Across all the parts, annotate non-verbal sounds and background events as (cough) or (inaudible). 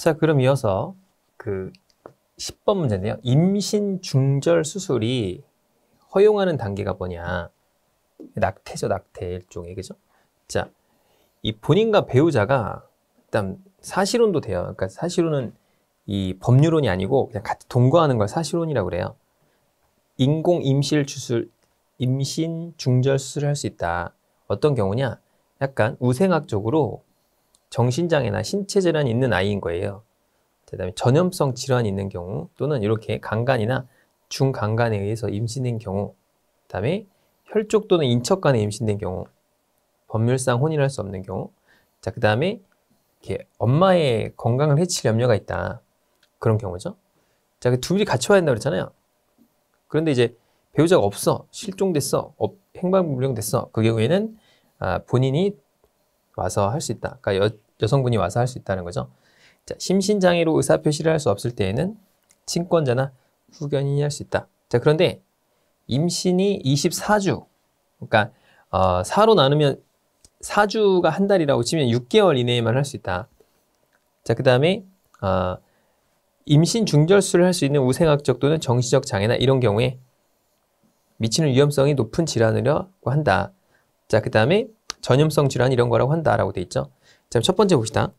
자, 그럼 이어서 그 10번 문제인데요. 임신 중절 수술이 허용하는 단계가 뭐냐. 낙태죠, 낙태 일종의, 그죠? 자, 이 본인과 배우자가 일단 사실혼도 돼요. 그러니까 사실혼은 이 법률혼이 아니고 그냥 같이 동거하는 걸 사실혼이라고 그래요. 인공 임실 주술, 임신 중절 수술을 할 수 있다. 어떤 경우냐? 약간 우생학적으로 정신장애나 신체질환이 있는 아이인 거예요. 그 다음에 전염성 질환이 있는 경우 또는 이렇게 간간이나 중간간에 의해서 임신된 경우 그 다음에 혈족 또는 인척간에 임신된 경우 법률상 혼인할 수 없는 경우 자그 다음에 이렇게 엄마의 건강을 해칠 염려가 있다 그런 경우죠 자그 둘이 같이 와야 된다고 그랬잖아요 그런데 이제 배우자가 없어 실종됐어 행방불명됐어 그 경우에는 아, 본인이 와서 할 수 있다. 그러니까 여, 여성분이 와서 할 수 있다는 거죠. 자, 심신장애로 의사표시를 할 수 없을 때에는 친권자나 후견인이 할 수 있다. 자, 그런데 임신이 24주, 그러니까 어, 4로 나누면 4주가 한 달이라고 치면 6개월 이내에만 할 수 있다. 자, 그 다음에 어, 임신 중절수를 할 수 있는 우생학적 또는 정신적 장애나 이런 경우에 미치는 위험성이 높은 질환이라고 한다. 자, 그 다음에 전염성 질환 이런 거라고 한다라고 돼 있죠. 자, 첫 번째 봅시다.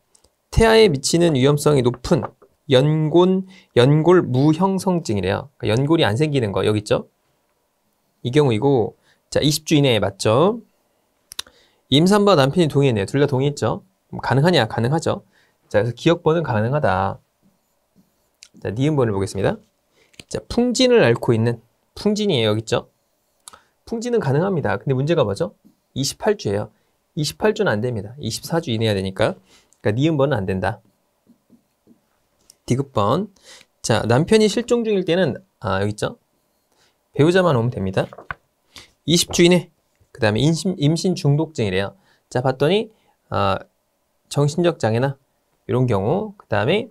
태아에 미치는 위험성이 높은 연골 연골 무형성증이래요. 그러니까 연골이 안 생기는 거 여기 있죠. 이 경우이고 자 20주 이내에 맞죠. 임산부와 남편이 동의했네요. 둘 다 동의했죠. 음, 가능하냐? 가능하죠. 자 그래서 기억번은 가능하다. 자 니은번을 보겠습니다. 자 풍진을 앓고 있는 풍진이에요. 여기 있죠. 풍진은 가능합니다. 근데 문제가 뭐죠? 28주예요. 28주는 안 됩니다. 24주 이내야 되니까. 그러니까 니은 번은 안 된다. 디귿번. 자, 남편이 실종 중일 때는 아, 여기 있죠? 배우자만 오면 됩니다. 20주 이내. 그다음에 임신, 임신 중독증이래요. 자, 봤더니 아, 정신적 장애나 이런 경우, 그다음에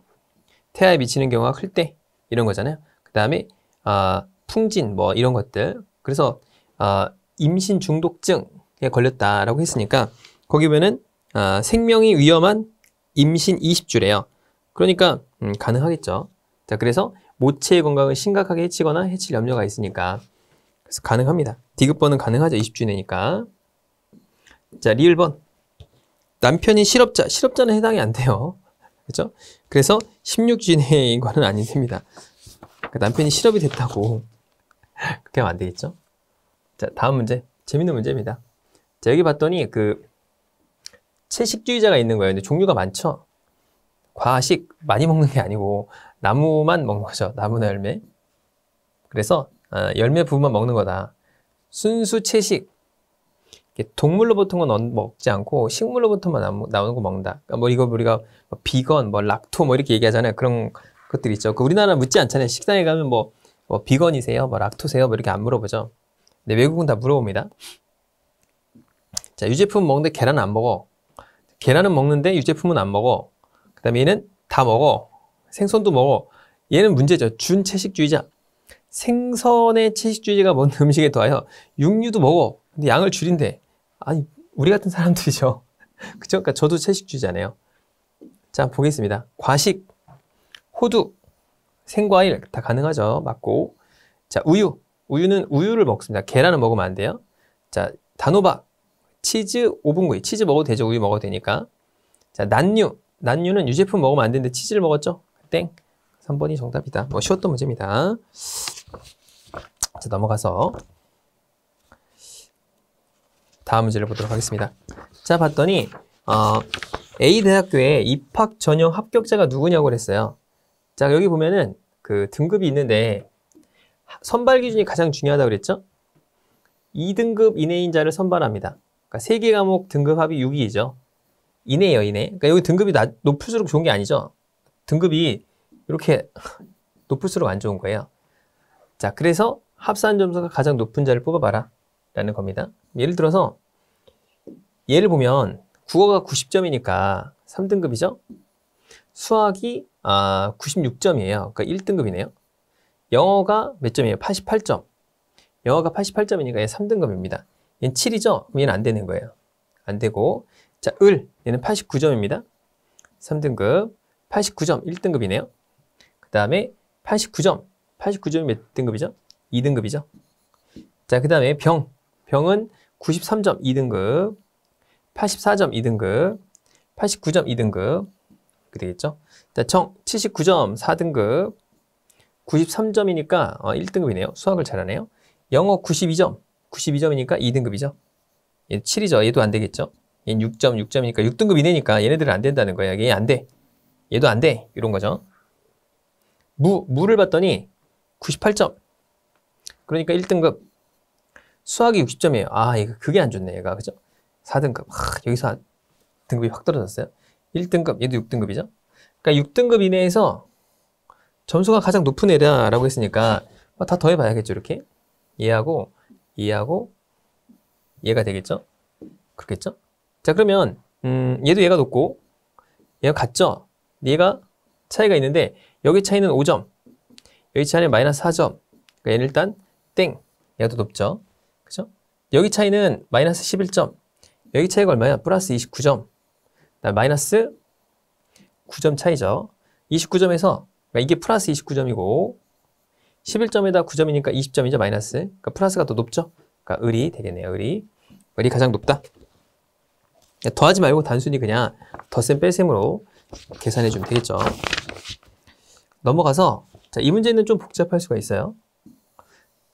태아에 미치는 경우가 클 때 이런 거잖아요. 그다음에 아, 풍진 뭐 이런 것들. 그래서 아, 임신 중독증 걸렸다라고 했으니까 거기 보면은 아, 생명이 위험한 임신 20주래요. 그러니까 음, 가능하겠죠. 자, 그래서 모체의 건강을 심각하게 해치거나 해칠 염려가 있으니까 그래서 가능합니다. 디귿번은 가능하죠. 20주 내니까. 자, 리을번. 남편이 실업자. 실업자는 해당이 안 돼요. (laughs) 그렇죠? 그래서 16주 내인 거는 아닌 됩니다. 그러니까 남편이 실업이 됐다고 (laughs) 그렇게 하면 안 되겠죠? 자, 다음 문제. 재밌는 문제입니다. 자, 여기 봤더니 그 채식주의자가 있는 거예요. 근데 종류가 많죠? 과식 많이 먹는 게 아니고 나무만 먹는 거죠. 나무나 음. 열매. 그래서 아, 열매 부분만 먹는 거다. 순수 채식. 동물로부터는 건 뭐 먹지 않고 식물로부터만 나오는 거 먹는다. 그러니까 뭐 이거 우리가 뭐 비건, 뭐 락토 뭐 이렇게 얘기하잖아요. 그런 것들 있죠. 그 우리나라 묻지 않잖아요. 식당에 가면 뭐, 뭐 비건이세요? 뭐 락토세요? 뭐 이렇게 안 물어보죠. 근데 외국은 다 물어봅니다. 자, 유제품 먹는데 계란 안 먹어. 계란은 먹는데 유제품은 안 먹어. 그 다음에 얘는 다 먹어. 생선도 먹어. 얘는 문제죠. 준채식주의자. 생선의 채식주의자가 먹는 (laughs) 음식에 더하여 육류도 먹어. 근데 양을 줄인대. 아니, 우리 같은 사람들이죠. (laughs) 그쵸? 그러니까 저도 채식주의자네요. 자, 보겠습니다. 과식, 호두, 생과일 다 가능하죠. 맞고. 자, 우유. 우유는 우유를 먹습니다. 계란은 먹으면 안 돼요. 자, 단호박, 치즈 5분구이 치즈 먹어도 되죠. 우유 먹어도 되니까. 자, 난류. 난류는 유제품 먹으면 안 되는데 치즈를 먹었죠? 땡. 3번이 정답이다. 뭐 쉬웠던 문제입니다. 자, 넘어가서 다음 문제를 보도록 하겠습니다. 자, 봤더니 어, A 대학교에 입학 전형 합격자가 누구냐고 그랬어요. 자, 여기 보면은 그 등급이 있는데 선발 기준이 가장 중요하다고 그랬죠? 2등급 이내인 자를 선발합니다. 그러니까 3개 과목 등급 합이 6이죠. 위 이내예요, 이내. 그러니까 여기 등급이 낮, 높을수록 좋은 게 아니죠. 등급이 이렇게 (laughs) 높을수록 안 좋은 거예요. 자, 그래서 합산 점수가 가장 높은 자를 뽑아봐라 라는 겁니다. 예를 들어서 예를 보면 국어가 90점이니까 3등급이죠. 수학이 아, 96점이에요. 그러니까 1등급이네요. 영어가 몇 점이에요? 88점. 영어가 88점이니까 3등급입니다. 얘는 7이죠? 얘는 안 되는 거예요. 안 되고 자, 을 얘는 89점입니다. 3등급 89점 1등급이네요. 그 다음에 89점 89점이 몇 등급이죠? 2등급이죠. 자, 그 다음에 병 병은 93점 2등급 84점 2등급 89점 2등급 그 되겠죠? 자, 정 79점 4등급 93점이니까 1등급이네요. 어, 수학을 잘하네요. 영어 92점 92점이니까 2등급이죠. 얘 7이죠. 얘도 안 되겠죠. 얘 6점, 6점이니까 6등급 이내니까 얘네들은 안 된다는 거야. 얘 안 돼. 얘도 안 돼. 이런 거죠. 무, 무를 봤더니 98점. 그러니까 1등급. 수학이 60점이에요. 아, 이거 그게 안 좋네, 얘가. 그죠? 4등급. 아, 여기서 등급이 확 떨어졌어요. 1등급, 얘도 6등급이죠. 그러니까 6등급 이내에서 점수가 가장 높은 애다라고 했으니까 다 더해봐야겠죠, 이렇게. 얘하고 이해하고 얘가 되겠죠? 그렇겠죠? 자 그러면 음, 얘도 얘가 높고 얘가 같죠? 얘가 차이가 있는데 여기 차이는 5점 여기 차이는 마이너스 4점 그러니까 얘는 일단 땡 얘가 더 높죠? 그죠? 여기 차이는 마이너스 11점 여기 차이가 얼마야? 플러스 29점 마이너스 9점 차이죠 29점에서 그러니까 이게 플러스 29점이고 11점에다 9점이니까 20점이죠. 마이너스. 그러니까 플러스가 더 높죠. 그러니까 을이 되겠네요. 을이. 을이 가장 높다. 그러니까 더하지 말고 단순히 그냥 덧셈 뺄셈으로 계산해 주면 되겠죠. 넘어가서 자, 이 문제는 좀 복잡할 수가 있어요.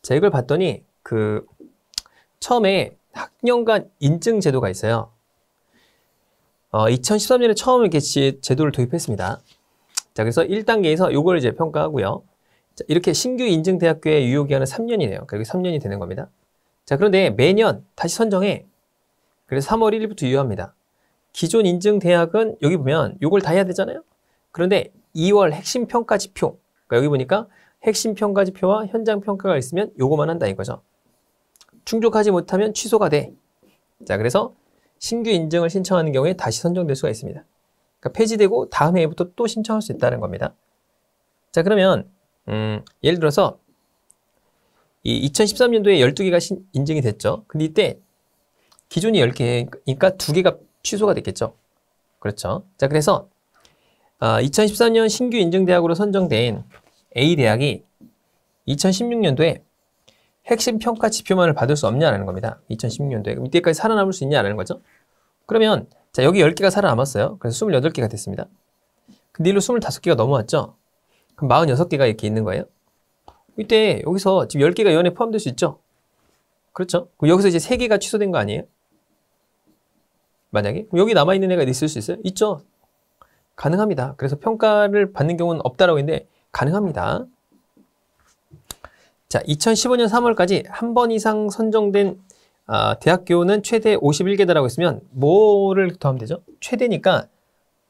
자, 이걸 봤더니 그 처음에 학년간 인증 제도가 있어요. 어, 2013년에 처음 이렇게 제도를 도입했습니다. 자, 그래서 1단계에서 이걸 이제 평가하고요. 자, 이렇게 신규 인증 대학교의 유효 기간은 3년이네요. 그리고 3년이 되는 겁니다. 자, 그런데 매년 다시 선정해. 그래서 3월 1일부터 유효합니다. 기존 인증 대학은 여기 보면 이걸 다 해야 되잖아요. 그런데 2월 핵심 평가 지표. 그러니까 여기 보니까 핵심 평가 지표와 현장 평가가 있으면 요거만 한다 이거죠. 충족하지 못하면 취소가 돼. 자, 그래서 신규 인증을 신청하는 경우에 다시 선정될 수가 있습니다. 그러니까 폐지되고 다음 해부터 또 신청할 수 있다는 겁니다. 자, 그러면 음, 예를 들어서 이 2013년도에 12개가 신, 인증이 됐죠. 근데 이때 기존이 10개니까 2개가 취소가 됐겠죠. 그렇죠. 자, 그래서 어, 아, 2013년 신규 인증 대학으로 선정된 A 대학이 2016년도에 핵심 평가 지표만을 받을 수 없냐라는 겁니다. 2016년도에. 그럼 이때까지 살아남을 수 있냐라는 거죠. 그러면 자 여기 10개가 살아남았어요. 그래서 28개가 됐습니다. 근데 일로 25개가 넘어왔죠. 그럼 46개가 이렇게 있는 거예요. 이때 여기서 지금 10개가 연에 포함될 수 있죠? 그렇죠? 그럼 여기서 이제 3개가 취소된 거 아니에요? 만약에? 여기 남아있는 애가 있을 수 있어요? 있죠? 가능합니다. 그래서 평가를 받는 경우는 없다라고 했는데 가능합니다. 자, 2015년 3월까지 한 번 이상 선정된 아, 대학교는 최대 51개다라고 했으면 뭐를 더하면 되죠? 최대니까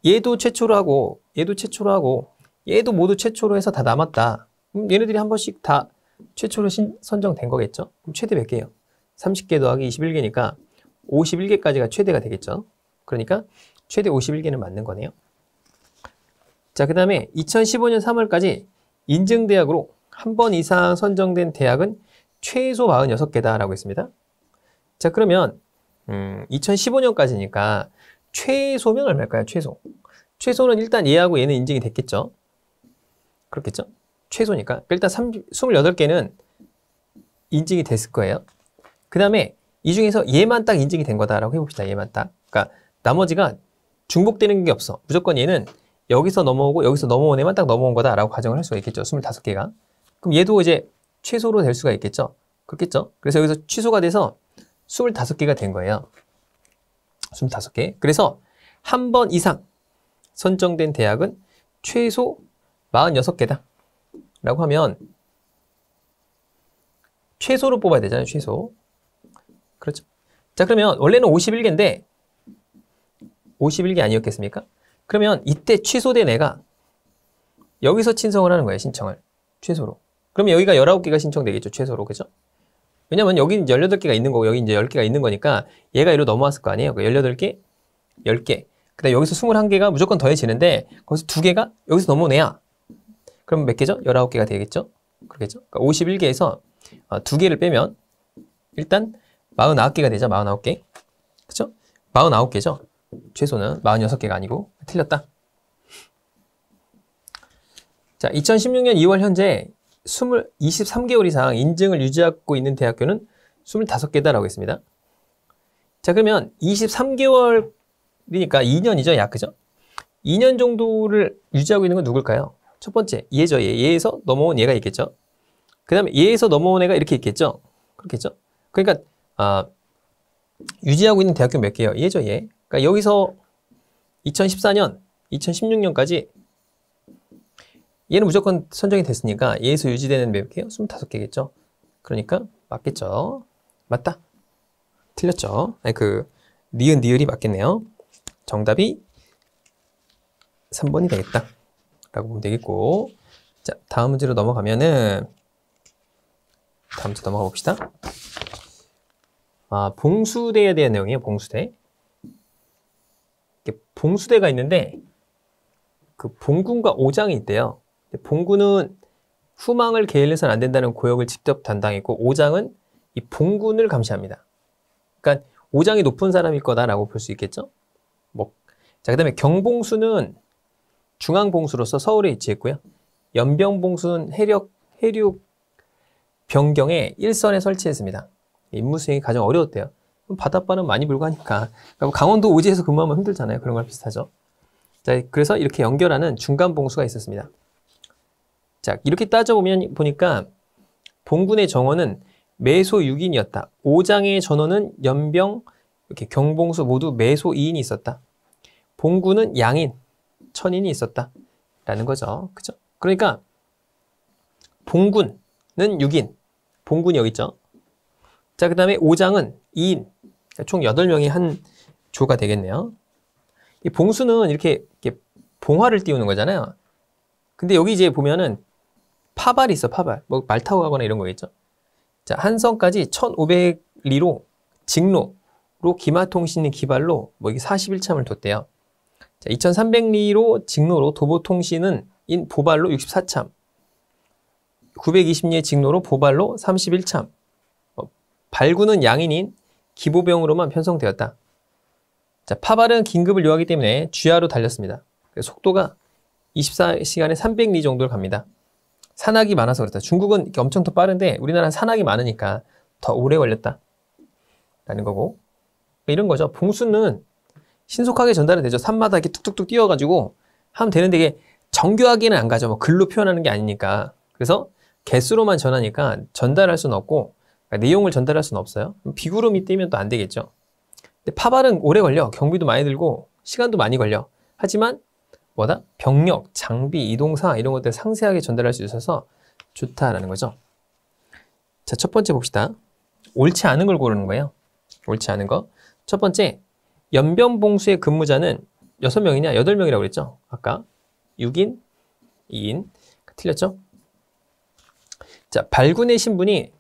얘도 최초로 하고 얘도 최초로 하고 얘도 모두 최초로 해서 다 남았다. 그럼 얘네들이 한 번씩 다 최초로 신, 선정된 거겠죠? 그럼 최대 몇 개예요? 30개 더하기 21개니까 51개까지가 최대가 되겠죠? 그러니까 최대 51개는 맞는 거네요. 자, 그 다음에 2015년 3월까지 인증대학으로 한 번 이상 선정된 대학은 최소 46개다라고 했습니다. 자, 그러면 음, 2015년까지니까 최소면 얼마일까요? 최소. 최소는 일단 얘하고 얘는 인증이 됐겠죠. 그렇겠죠? 최소니까. 일단 30, 28개는 인증이 됐을 거예요. 그 다음에 이 중에서 얘만 딱 인증이 된 거다라고 해봅시다. 얘만 딱. 그러니까 나머지가 중복되는 게 없어. 무조건 얘는 여기서 넘어오고 여기서 넘어온 애만 딱 넘어온 거다라고 가정을 할 수가 있겠죠. 25개가. 그럼 얘도 이제 최소로 될 수가 있겠죠. 그렇겠죠? 그래서 여기서 취소가 돼서 25개가 된 거예요. 25개. 그래서 한 번 이상 선정된 대학은 최소 46개다. 라고 하면 최소로 뽑아야 되잖아요. 최소. 그렇죠. 자 그러면 원래는 51개인데 51개 아니었겠습니까? 그러면 이때 취소된 애가 여기서 신청을 하는 거예요. 신청을. 최소로. 그러면 여기가 19개가 신청되겠죠. 최소로. 그죠? 왜냐면 여기 이 18개가 있는 거고 여기 이제 10개가 있는 거니까 얘가 이로 넘어왔을 거 아니에요. 18개, 그 10개. 그다음 여기서 21개가 무조건 더해지는데 거기서 2개가 여기서 넘어오 애야. 그럼 몇 개죠? 19개가 되겠죠? 그러겠죠? 그러니까 51개에서 2개를 어, 빼면 일단 49개가 되죠? 49개. 그쵸? 49개죠? 최소는 46개가 아니고 틀렸다. 자, 2016년 2월 현재 20, 23개월 이상 인증을 유지하고 있는 대학교는 25개다라고 했습니다. 자, 그러면 23개월이니까 그러니까 2년이죠, 약, 그죠? 2년 정도를 유지하고 있는 건 누굴까요? 첫 번째 얘죠. 얘. 얘에서 넘어온 얘가 있겠죠. 그 다음에 얘에서 넘어온 애가 이렇게 있겠죠. 그렇겠죠. 그러니까 아, 유지하고 있는 대학교 몇 개예요? 얘죠. 얘. 예. 그러니까 여기서 2014년, 2016년까지 얘는 무조건 선정이 됐으니까 얘에서 유지되는 몇 개요? 25개겠죠. 그러니까 맞겠죠. 맞다. 틀렸죠. 아니 그 니은 니을이 맞겠네요. 정답이 3번이 되겠다. 라고 보면 되겠고 자 다음 문제로 넘어가면은 다음 문제 넘어가 봅시다 아 봉수대에 대한 내용이에요 봉수대 봉수대가 있는데 그 봉군과 오장이 있대요 봉군은 후망을 게을러선 안 된다는 고역을 직접 담당했고 오장은 이 봉군을 감시합니다 그러니까 오장이 높은 사람일 거다라고 볼 수 있겠죠 뭐. 자, 그 다음에 경봉수는 중앙봉수로서 서울에 위치했고요. 연병봉수는 해력, 해륙 변경에 일선에 설치했습니다. 임무 수행이 가장 어려웠대요. 바닷바는 많이 불고 하니까 그러니 강원도 오지에서 근무하면 힘들잖아요. 그런 거랑 비슷하죠. 자, 그래서 이렇게 연결하는 중간 봉수가 있었습니다. 자, 이렇게 따져보면 보니까 봉군의 정원은 매소 6인이었다. 5장의 전원은 연병, 이렇게 경봉수 모두 매소 2인이 있었다. 봉군은 양인, 천인이 있었다. 라는 거죠. 그죠? 그러니까 봉군은 6인, 봉군이 여기 있죠. 자, 그 다음에 5장은 2인, 그러니까 총 8명이 한 조가 되겠네요. 이 봉수는 이렇게, 이렇게 봉화를 띄우는 거잖아요. 근데 여기 이제 보면은 파발이 있어, 파발. 뭐 말 타고 가거나 이런 거겠죠. 자, 한성까지 1500리로 직로로 기마통신이 기발로 뭐 이게 41참을 뒀대요. 자, 2300리로 직노로 도보통신은 인 보발로 64참, 920리의 직노로 보발로 31참, 어, 발군은 양인인 기보병으로만 편성되었다. 자, 파발은 긴급을 요하기 때문에 쥐하로 달렸습니다. 그 속도가 24시간에 300리 정도를 갑니다. 산악이 많아서 그렇다. 중국은 엄청 더 빠른데 우리나라는 산악이 많으니까 더 오래 걸렸다. 라는 거고. 이런 거죠. 봉수는 신속하게 전달이 되죠. 산마다 이렇게 툭툭툭 뛰어가지고 하면 되는데 이게 정교하게는 안 가죠. 뭐 글로 표현하는 게 아니니까. 그래서 개수로만 전하니까 전달할 수는 없고 그러니까 내용을 전달할 수는 없어요. 비구름이 뜨면 또 안 되겠죠. 근데 파발은 오래 걸려. 경비도 많이 들고 시간도 많이 걸려. 하지만 뭐다? 병력, 장비, 이동사 이런 것들 상세하게 전달할 수 있어서 좋다라는 거죠. 자, 첫 번째 봅시다. 옳지 않은 걸 고르는 거예요. 옳지 않은 거. 첫 번째, 연변봉수의 근무자는 6명이냐 8명이라고 그랬죠? 아까 6인, 2인 틀렸죠? 자, 발군의 신분이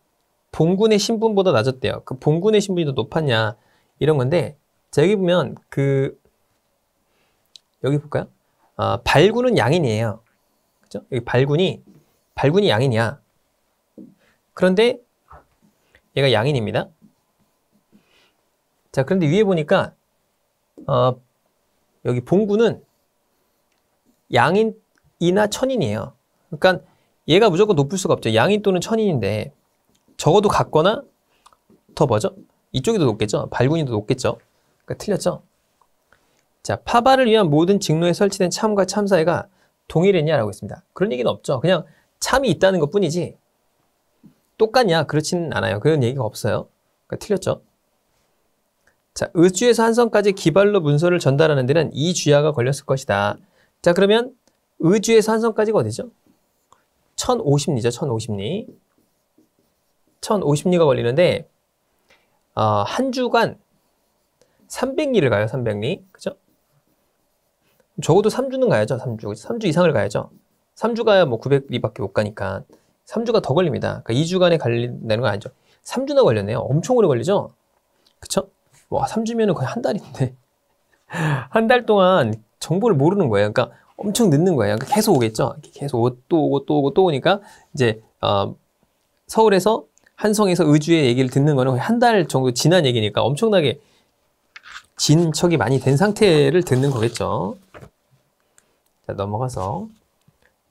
봉군의 신분보다 낮았대요. 그 봉군의 신분이 더 높았냐 이런 건데 자 여기 보면 그 여기 볼까요? 아, 발군은 양인이에요. 그죠? 여기 발군이 발군이 양인이야. 그런데 얘가 양인입니다. 자, 그런데 위에 보니까 어, 여기 봉구는 양인이나 천인이에요. 그러니까 얘가 무조건 높을 수가 없죠. 양인 또는 천인인데 적어도 같거나 더 뭐죠? 이쪽이 더 높겠죠? 발군이 더 높겠죠? 그러니까 틀렸죠? 자, 파바를 위한 모든 직로에 설치된 참과 참사이가 동일했냐라고 했습니다. 그런 얘기는 없죠. 그냥 참이 있다는 것 뿐이지 똑같냐? 그렇지는 않아요. 그런 얘기가 없어요. 그러니까 틀렸죠? 자, 의주에서 한성까지 기발로 문서를 전달하는 데는 이 주야가 걸렸을 것이다. 자, 그러면 의주에서 한성까지가 어디죠? 1050리죠, 1050리. 1050리가 걸리는데, 어, 한 주간 300리를 가요, 300리. 그죠? 적어도 3주는 가야죠, 3주. 3주 이상을 가야죠. 3주 가야 뭐 900리밖에 못 가니까. 3주가 더 걸립니다. 그러니까 2주간에 걸린는건 아니죠. 3주나 걸렸네요. 엄청 오래 걸리죠? 그쵸? 와, 3주면은 거의 한 달인데. (laughs) 한 달 동안 정보를 모르는 거예요. 그러니까 엄청 늦는 거예요. 그러니까 계속 오겠죠. 계속 또 오고 또 오고 또 오니까 이제 어, 서울에서 한성에서 의주의 얘기를 듣는 거는 거의 한 달 정도 지난 얘기니까 엄청나게 진척이 많이 된 상태를 듣는 거겠죠. 자, 넘어가서.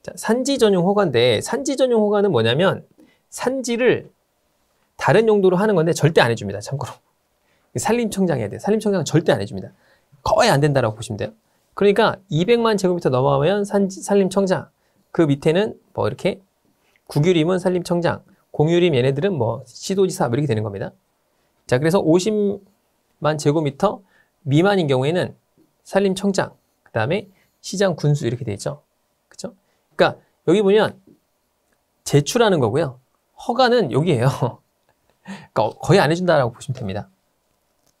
자, 산지 전용 호가인데, 산지 전용 호가는 뭐냐면, 산지를 다른 용도로 하는 건데 절대 안 해줍니다. 참고로. 산림청장 해야 돼. 산림청장 절대 안 해줍니다. 거의 안 된다라고 보시면 돼요. 그러니까 200만 제곱미터 넘어가면 산, 산림청장, 그 밑에는 뭐 이렇게 국유림은 산림청장, 공유림 얘네들은 뭐 시도지사 뭐 이렇게 되는 겁니다. 자, 그래서 50만 제곱미터 미만인 경우에는 산림청장, 그 다음에 시장 군수 이렇게 돼 있죠. 그죠? 그러니까 여기 보면 제출하는 거고요. 허가는 여기에요. (laughs) 그러니까 거의 안 해준다라고 보시면 됩니다.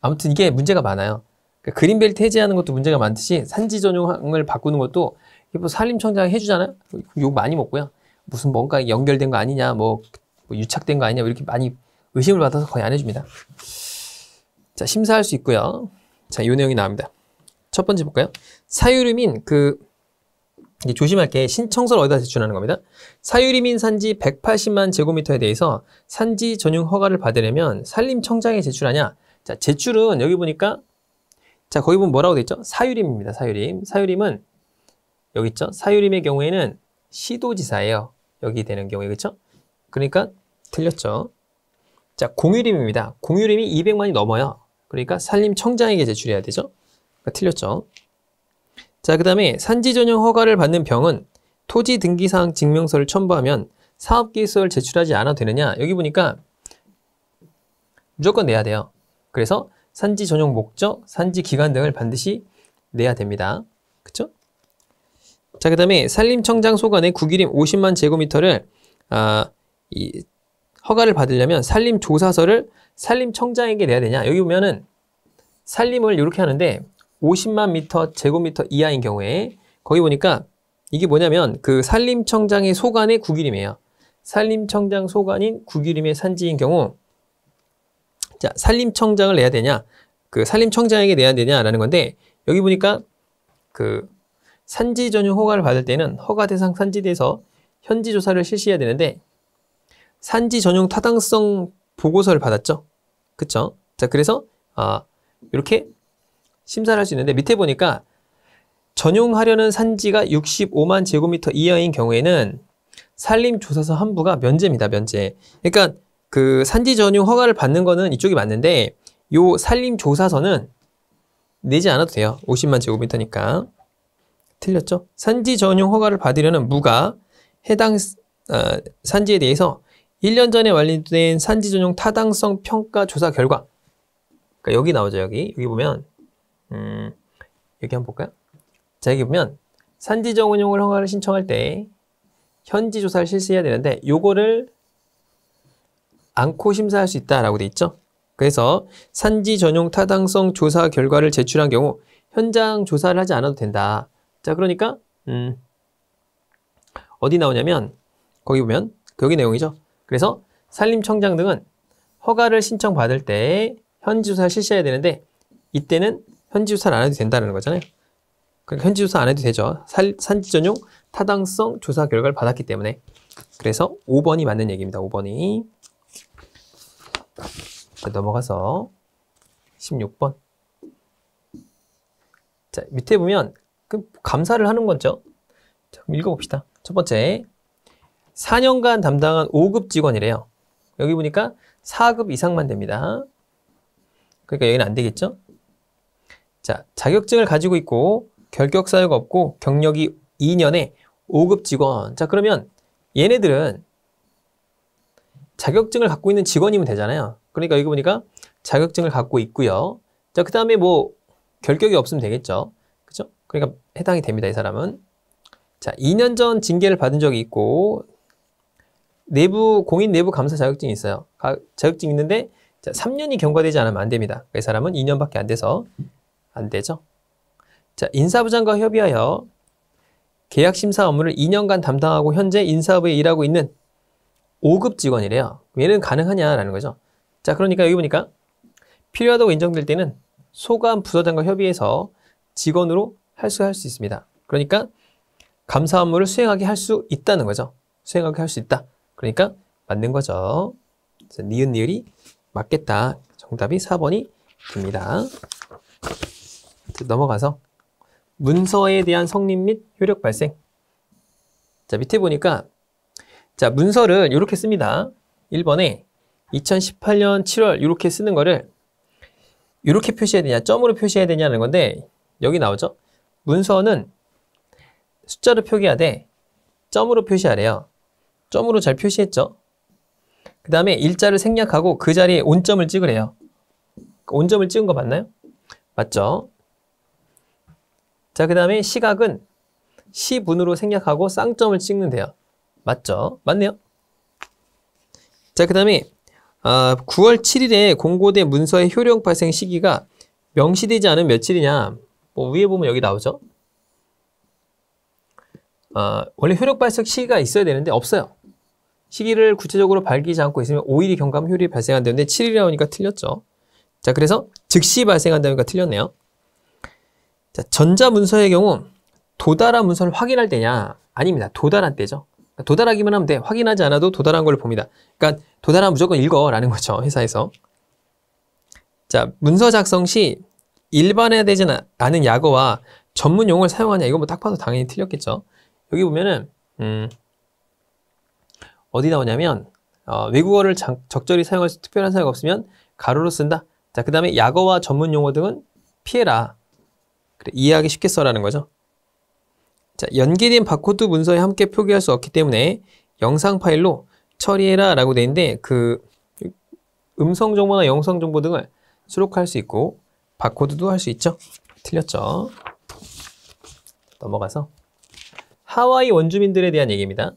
아무튼 이게 문제가 많아요. 그러니까 그린벨트 해제하는 것도 문제가 많듯이 산지 전용을 바꾸는 것도 뭐 산림청장 해주잖아요. 욕 많이 먹고요. 무슨 뭔가 연결된 거 아니냐, 뭐, 뭐 유착된 거 아니냐 뭐 이렇게 많이 의심을 받아서 거의 안 해줍니다. 자 심사할 수 있고요. 자요 내용이 나옵니다. 첫 번째 볼까요? 사유림인 그 조심할 게 신청서를 어디다 제출하는 겁니다. 사유림인 산지 180만 제곱미터에 대해서 산지 전용 허가를 받으려면 산림청장에 제출하냐 자, 제출은 여기 보니까 자, 거기 보면 뭐라고 돼 있죠? 사유림입니다. 사유림. 사유림은 여기 있죠? 사유림의 경우에는 시도지사예요. 여기 되는 경우에 그렇죠? 그러니까 틀렸죠. 자, 공유림입니다. 공유림이 200만이 넘어요. 그러니까 산림청장에게 제출해야 되죠. 그러니까 틀렸죠. 자, 그 다음에 산지 전용 허가를 받는 병은 토지 등기사항 증명서를 첨부하면 사업계획서를 제출하지 않아도 되느냐? 여기 보니까 무조건 내야 돼요. 그래서 산지 전용 목적, 산지 기간 등을 반드시 내야 됩니다. 그쵸? 자, 그 다음에 산림청장 소관의 국유림 50만 제곱미터를 아, 이, 허가를 받으려면 산림조사서를 산림청장에게 내야 되냐? 여기 보면은 산림을 이렇게 하는데 50만 미터 제곱미터 이하인 경우에 거기 보니까 이게 뭐냐면 그 산림청장의 소관의 국유림이에요. 산림청장 소관인 국유림의 산지인 경우 자, 산림청장을 내야 되냐? 그 산림청장에게 내야 되냐라는 건데 여기 보니까 그 산지 전용 허가를 받을 때는 허가 대상 산지대에서 현지 조사를 실시해야 되는데 산지 전용 타당성 보고서를 받았죠. 그쵸? 자, 그래서 아, 이렇게 심사를 할 수 있는데 밑에 보니까 전용하려는 산지가 65만 제곱미터 이하인 경우에는 산림조사서 한부가 면제입니다. 면제. 그러니까 그 산지 전용 허가를 받는 거는 이쪽이 맞는데 요 산림 조사서는 내지 않아도 돼요. 50만 제곱미터니까. 틀렸죠? 산지 전용 허가를 받으려는 무가 해당 어, 산지에 대해서 1년 전에 완료된 산지 전용 타당성 평가 조사 결과 그러니까 여기 나오죠 여기 여기 보면 음, 여기 한번 볼까요? 자 여기 보면 산지 전용 을 허가를 신청할 때 현지 조사를 실시해야 되는데 요거를 않고 심사할 수 있다라고 돼 있죠. 그래서 산지 전용 타당성 조사 결과를 제출한 경우 현장 조사를 하지 않아도 된다. 자, 그러니까 음, 어디 나오냐면 거기 보면 거기 내용이죠. 그래서 산림청장 등은 허가를 신청받을 때 현지 조사를 실시해야 되는데 이때는 현지 조사를 안 해도 된다는 거잖아요. 그러니까 현지 조사 안 해도 되죠. 살, 산지 전용 타당성 조사 결과를 받았기 때문에. 그래서 5번이 맞는 얘기입니다. 5번이. 넘어가서 16번. 자, 밑에 보면 그 감사를 하는 거죠. 자, 읽어봅시다. 첫 번째, 4년간 담당한 5급 직원이래요. 여기 보니까 4급 이상만 됩니다. 그러니까 여기는 안 되겠죠? 자, 자격증을 가지고 있고 결격 사유가 없고 경력이 2년에 5급 직원. 자, 그러면 얘네들은 자격증을 갖고 있는 직원이면 되잖아요. 그러니까 여기 보니까 자격증을 갖고 있고요. 자, 그 다음에 뭐 결격이 없으면 되겠죠. 그죠? 그러니까 해당이 됩니다. 이 사람은. 자, 2년 전 징계를 받은 적이 있고 내부 공인 내부 감사 자격증이 있어요. 자격증 이 있는데 자, 3년이 경과되지 않으면 안 됩니다. 이 사람은 2년밖에 안 돼서 안 되죠. 자, 인사부 장과 협의하여 계약 심사 업무를 2년간 담당하고 현재 인사부에 일하고 있는 5급 직원이래요. 얘는 가능하냐라는 거죠. 자, 그러니까 여기 보니까 필요하다고 인정될 때는 소관 부서장과 협의해서 직원으로 할 수 할 수 있습니다. 그러니까 감사 업무를 수행하게 할 수 있다는 거죠. 수행하게 할 수 있다. 그러니까 맞는 거죠. 그래 니은 니을이 맞겠다. 정답이 4번이 됩니다. 넘어가서 문서에 대한 성립 및 효력 발생. 자, 밑에 보니까 자, 문서를 이렇게 씁니다. 1번에 2018년 7월 이렇게 쓰는 거를 이렇게 표시해야 되냐, 점으로 표시해야 되냐는 건데 여기 나오죠? 문서는 숫자로 표기하되 점으로 표시하래요. 점으로 잘 표시했죠? 그 다음에 일자를 생략하고 그 자리에 온점을 찍으래요. 온점을 찍은 거 맞나요? 맞죠? 자, 그 다음에 시각은 시분으로 생략하고 쌍점을 찍는데요. 맞죠? 맞네요. 자, 그 다음에 아, 9월 7일에 공고대 문서의 효력 발생 시기가 명시되지 않은 며칠이냐 뭐 위에 보면 여기 나오죠? 아, 원래 효력 발생 시기가 있어야 되는데 없어요. 시기를 구체적으로 밝히지 않고 있으면 5일이 경감 효력이 발생한다는데 7일이 나오니까 틀렸죠. 자, 그래서 즉시 발생한다니까 틀렸네요. 자, 전자문서의 경우 도달한 문서를 확인할 때냐? 아닙니다. 도달한 때죠. 도달하기만 하면 돼. 확인하지 않아도 도달한 걸 봅니다. 그러니까 도달하면 무조건 읽어라는 거죠. 회사에서. 자, 문서 작성 시 일반화되지 않은 약어와 전문 용어를 사용하냐. 이거 뭐 딱 봐도 당연히 틀렸겠죠. 여기 보면은 음, 어디 나오냐면 어, 외국어를 장, 적절히 사용할 수 특별한 사용 없으면 가로로 쓴다. 자, 그 다음에 약어와 전문 용어 등은 피해라. 그래, 이해하기 쉽게 써라는 거죠. 자, 연계된 바코드 문서에 함께 표기할 수 없기 때문에 영상 파일로 처리해라 라고 되는데 그 음성 정보나 영상 정보 등을 수록할 수 있고 바코드도 할 수 있죠. 틀렸죠. 넘어가서 하와이 원주민들에 대한 얘기입니다.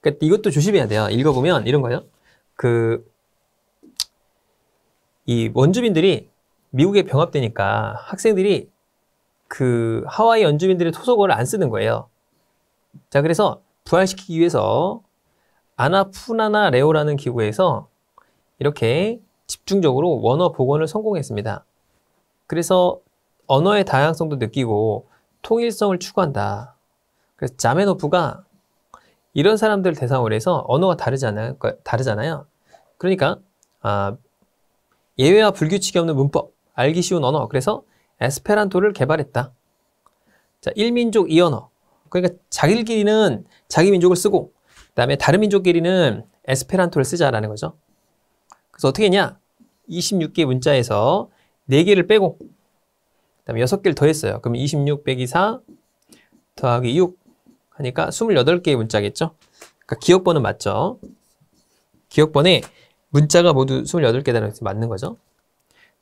그러니까 이것도 조심해야 돼요. 읽어보면 이런 거예요. 그 이 원주민들이 미국에 병합되니까 학생들이 그 하와이 연주민들의 토속어를 안 쓰는 거예요. 자, 그래서 부활시키기 위해서 아나푸나나 레오라는 기구에서 이렇게 집중적으로 원어 복원을 성공했습니다. 그래서 언어의 다양성도 느끼고 통일성을 추구한다. 그래서 자메노프가 이런 사람들 대상으로 해서 언어가 다르잖아요. 그, 다르잖아요. 그러니까 아, 예외와 불규칙이 없는 문법, 알기 쉬운 언어. 그래서 에스페란토를 개발했다. 자, 일민족 이언어. 그러니까 자기끼리는 자기 민족을 쓰고 그다음에 다른 민족끼리는 에스페란토를 쓰자라는 거죠. 그래서 어떻게 했냐? 26개 문자에서 4개를 빼고 그다음에 6개를 더했어요. 그럼 26 빼기 4 더하기 6 하니까 28개의 문자겠죠. 그러니까 기억번은 맞죠. 기억번에 문자가 모두 28개 다어에게 맞는 거죠.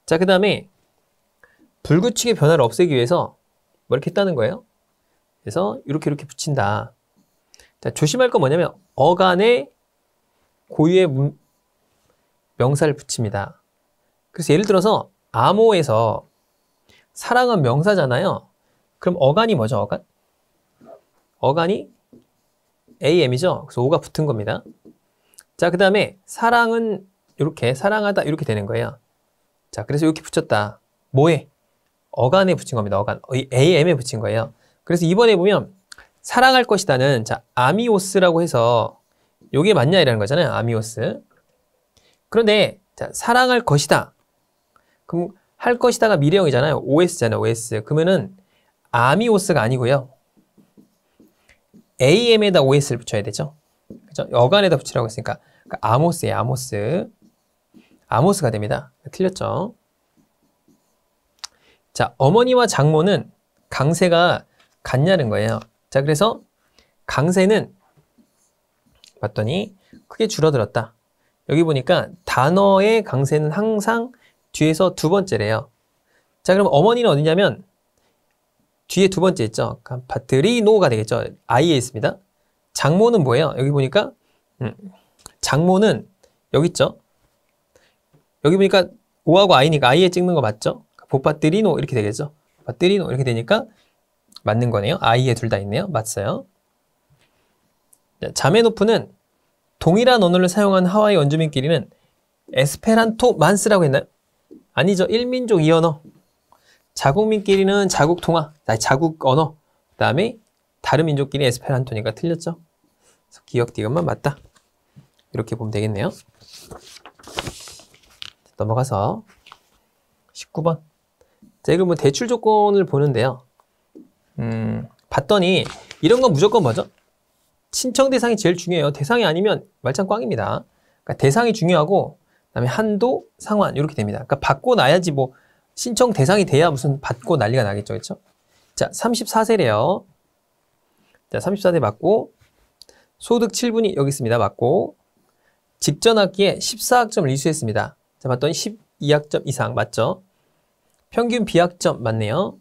자, 그 다음에 불규칙의 변화를 없애기 위해서 뭐 이렇게 했다는 거예요. 그래서 이렇게 이렇게 붙인다. 자, 조심할 건 뭐냐면 어간에 고유의 문, 명사를 붙입니다. 그래서 예를 들어서 암호에서 사랑은 명사잖아요. 그럼 어간이 뭐죠? 어간? 어간이 am이죠. 그래서 o가 붙은 겁니다. 자, 그 다음에 사랑은 이렇게 사랑하다 이렇게 되는 거예요. 자, 그래서 이렇게 붙였다. 뭐해? 어간에 붙인 겁니다. 어간. am에 붙인 거예요. 그래서 이번에 보면 사랑할 것이다는 자 아미오스라고 해서 요게 맞냐 이라는 거잖아요. 아미오스. 그런데 자 사랑할 것이다. 그럼 할 것이다가 미래형이잖아요. os잖아요. os. 그러면은 아미오스가 아니고요. am에다 os를 붙여야 되죠. 그죠? 어간에다 붙이라고 했으니까 그러니까 아모스예요. 아모스. 아모스가 됩니다. 틀렸죠? 자, 어머니와 장모는 강세가 같냐는 거예요. 자, 그래서 강세는 봤더니 크게 줄어들었다. 여기 보니까 단어의 강세는 항상 뒤에서 두 번째래요. 자, 그럼 어머니는 어디냐면 뒤에 두 번째 있죠. 바트리노가 그러니까 되겠죠. 아이에 있습니다. 장모는 뭐예요? 여기 보니까 음, 장모는 여기 있죠. 여기 보니까 오하고 아이니까 아이에 찍는 거 맞죠? 보파뜨리노 이렇게 되겠죠. 보파뜨리노 이렇게 되니까 맞는 거네요. 아이에 둘 다 있네요. 맞어요. 자메노프는 동일한 언어를 사용한 하와이 원주민끼리는 에스페란토만스라고 했나요? 아니죠. 일민족 이언어. 자국민끼리는 자국 통화, 자국 언어. 그 다음에 다른 민족끼리 에스페란토니까 틀렸죠. 그래서 기억 디귿만 맞다. 이렇게 보면 되겠네요. 넘어가서 19번. 자, 이걸 뭐 대출 조건을 보는데요. 음, 봤더니 이런 건 무조건 뭐죠? 신청 대상이 제일 중요해요. 대상이 아니면 말짱 꽝입니다. 그러니까 대상이 중요하고 그다음에 한도, 상환 이렇게 됩니다. 그러니까 받고 나야지 뭐 신청 대상이 돼야 무슨 받고 난리가 나겠죠. 그렇죠? 자, 34세래요. 자, 34세 맞고 소득 7분이 여기 있습니다. 맞고 직전 학기에 14학점을 이수했습니다. 자, 봤더니 12학점 이상 맞죠? 평균 비약점 맞네요.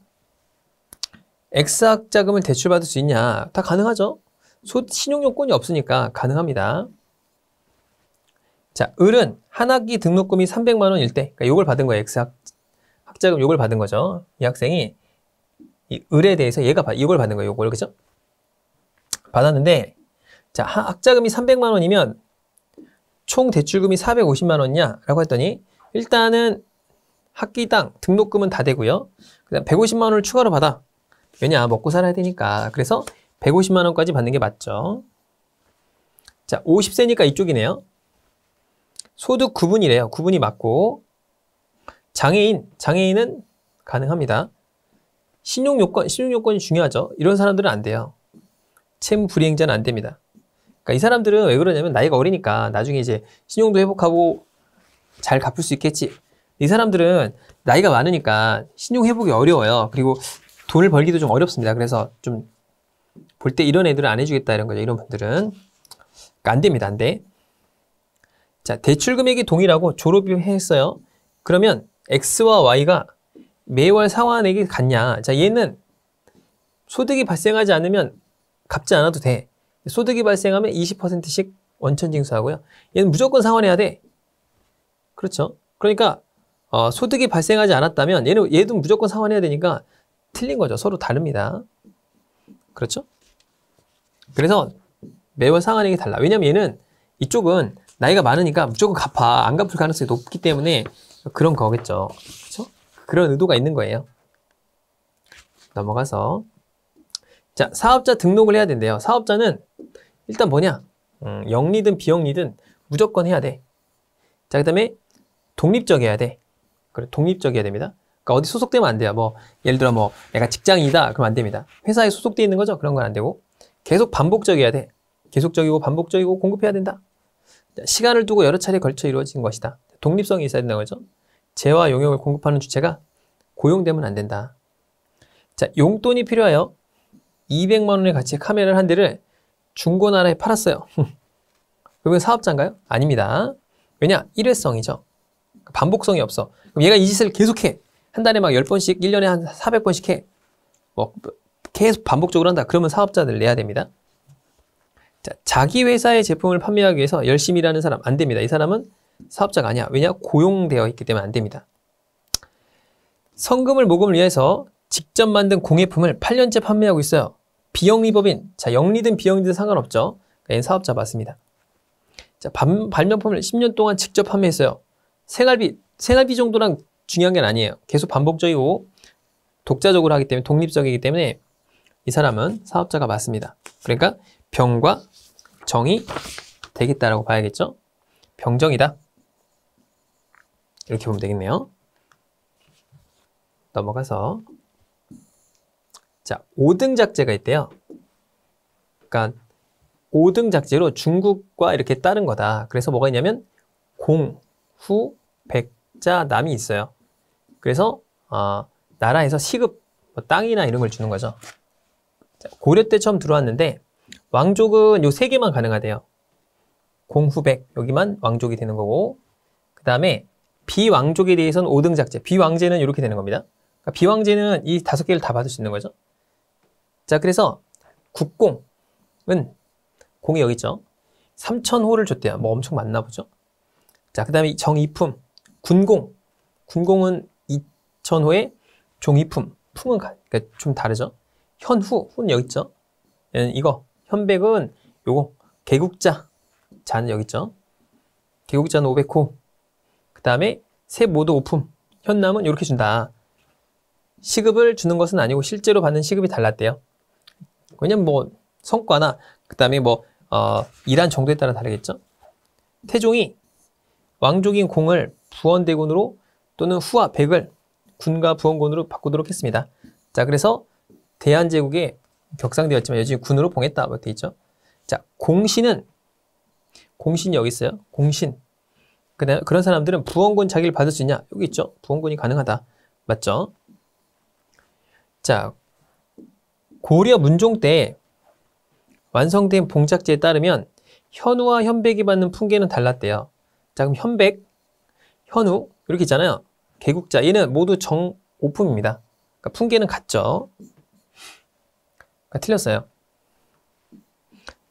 X학자금을 대출받을 수 있냐? 다 가능하죠. 소, 신용요건이 없으니까 가능합니다. 자, 을은 한 학기 등록금이 300만 원일 때, 그러니까 요걸 받은 거예요. X학, 학자금 요걸 받은 거죠. 이 학생이 이 을에 대해서 얘가 받, 이걸 받은 거예요. 요걸, 그죠? 받았는데, 자, 학자금이 300만 원이면 총 대출금이 450만 원이냐? 라고 했더니, 일단은 학기당 등록금은 다 되고요. 그다음 150만 원을 추가로 받아. 왜냐 먹고 살아야 되니까. 그래서 150만 원까지 받는 게 맞죠. 자 50세니까 이쪽이네요. 소득 구분이래요. 구분이 맞고 장애인 장애인은 가능합니다. 신용 요건 신용 요건이 중요하죠. 이런 사람들은 안 돼요. 채무 불이행자는 안 됩니다. 그러니까 이 사람들은 왜 그러냐면 나이가 어리니까 나중에 이제 신용도 회복하고 잘 갚을 수 있겠지 이 사람들은 나이가 많으니까 신용 회복이 어려워요. 그리고 돈을 벌기도 좀 어렵습니다. 그래서 좀 볼 때 이런 애들은 안 해주겠다 이런 거죠. 이런 분들은 그러니까 안 됩니다. 안 돼. 자 대출 금액이 동일하고 졸업이 했어요. 그러면 x와 y가 매월 상환액이 같냐? 자 얘는 소득이 발생하지 않으면 갚지 않아도 돼. 소득이 발생하면 20%씩 원천징수하고요. 얘는 무조건 상환해야 돼. 그렇죠. 그러니까 어, 소득이 발생하지 않았다면 얘는 얘도 무조건 상환해야 되니까 틀린 거죠. 서로 다릅니다. 그렇죠? 그래서 매월 상환액이 달라. 왜냐면 얘는 이쪽은 나이가 많으니까 무조건 갚아. 안 갚을 가능성이 높기 때문에 그런 거겠죠. 그렇죠? 그런 의도가 있는 거예요. 넘어가서 자 사업자 등록을 해야 된대요. 사업자는 일단 뭐냐? 음, 영리든 비영리든 무조건 해야 돼. 자, 그 다음에 독립적이어야 돼. 그래, 독립적이어야 됩니다. 그러니까 어디 소속되면 안 돼요. 뭐 예를 들어 뭐 내가 직장이다 그럼안 됩니다. 회사에 소속돼 있는 거죠. 그런 건 안 되고 계속 반복적이어야 돼. 계속적이고 반복적이고 공급해야 된다. 시간을 두고 여러 차례 걸쳐 이루어진 것이다. 독립성이 있어야 된다는 거죠. 재화 용역을 공급하는 주체가 고용되면 안 된다. 자, 용돈이 필요하여 200만 원의 가치의 카메라를 한 대를 중고나라에 팔았어요. (laughs) 그러면 사업자인가요? 아닙니다. 왜냐? 일회성이죠. 반복성이 없어. 그럼 얘가 이 짓을 계속해. 한 달에 막0번씩 1년에 한 400번씩 해. 뭐 계속 반복적으로 한다. 그러면 사업자들 내야 됩니다. 자, 자기 회사의 제품을 판매하기 위해서 열심히 일하는 사람 안 됩니다. 이 사람은 사업자가 아니야. 왜냐? 고용되어 있기 때문에 안 됩니다. 성금을 모금을 위해서 직접 만든 공예품을 8년째 판매하고 있어요. 비영리법인, 자 영리든 비영리든 상관없죠. 그러니까 얘는 사업자 맞습니다. 자 반, 발명품을 10년 동안 직접 판매했어요. 생활비, 생활비 정도랑 중요한 게 아니에요. 계속 반복적이고 독자적으로 하기 때문에 독립적이기 때문에 이 사람은 사업자가 맞습니다. 그러니까 병과 정이 되겠다라고 봐야겠죠? 병정이다. 이렇게 보면 되겠네요. 넘어가서 자, 5등 작제가 있대요. 그러니까 5등 작제로 중국과 이렇게 따른 거다. 그래서 뭐가 있냐면 공, 후, 백자, 남이 있어요. 그래서 어, 나라에서 시급, 뭐 땅이나 이런 걸 주는 거죠. 자, 고려 때 처음 들어왔는데 왕족은 요 세 개만 가능하대요. 공후백 여기만 왕족이 되는 거고 그 다음에 비왕족에 대해서는 5등작제 비왕제는 이렇게 되는 겁니다. 그러니까 비왕제는 이 다섯 개를 다 받을 수 있는 거죠. 자 그래서 국공은 공이 여기 있죠. 3천호를 줬대요. 뭐 엄청 많나 보죠. 자, 그 다음에 정이품, 군공. 군공은 2천호의 종이품. 품은 가, 그니까좀 다르죠. 현후, 훈 여기 있죠. 이거, 현백은 요거, 개국자. 자는 여기 있죠. 개국자는 500호. 그 다음에 세 모두 오품. 현남은 이렇게 준다. 시급을 주는 것은 아니고 실제로 받는 시급이 달랐대요. 왜냐면 뭐 성과나 그 다음에 뭐 어, 일한 정도에 따라 다르겠죠. 태종이 왕족인 공을 부원대군으로 또는 후와 백을 군과 부원군으로 바꾸도록 했습니다. 자, 그래서 대한제국에 격상되었지만 여전히 군으로 봉했다. 뭐 이렇게 돼 있죠. 자, 공신은 공신이 여기 있어요. 공신. 그다, 그런 사람들은 부원군 자기를 받을 수 있냐? 여기 있죠. 부원군이 가능하다. 맞죠? 자, 고려 문종 때 완성된 봉착지에 따르면 현우와 현백이 받는 풍계는 달랐대요. 자 그럼 현백, 현우 이렇게 있잖아요. 개국자 얘는 모두 정오품입니다. 그러니까 풍계는 같죠. 그러니까 틀렸어요.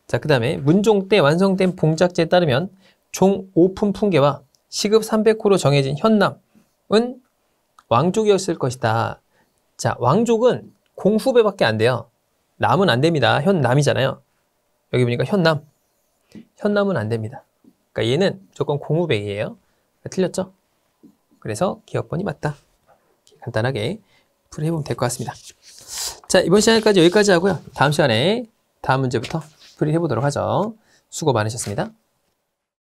자그 다음에 문종 때 완성된 봉작제에 따르면 종오품 풍계와 시급 300호로 정해진 현남은 왕족이었을 것이다. 자 왕족은 공후배밖에 안 돼요. 남은 안 됩니다. 현남이잖아요. 여기 보니까 현남. 현남은 안 됩니다. 그러니까 얘는 무조건 공우배이에요. 틀렸죠? 그래서 기억번이 맞다. 간단하게 풀이해보면 될 것 같습니다. 자, 이번 시간까지 여기까지 하고요. 다음 시간에 다음 문제부터 풀이해보도록 하죠. 수고 많으셨습니다.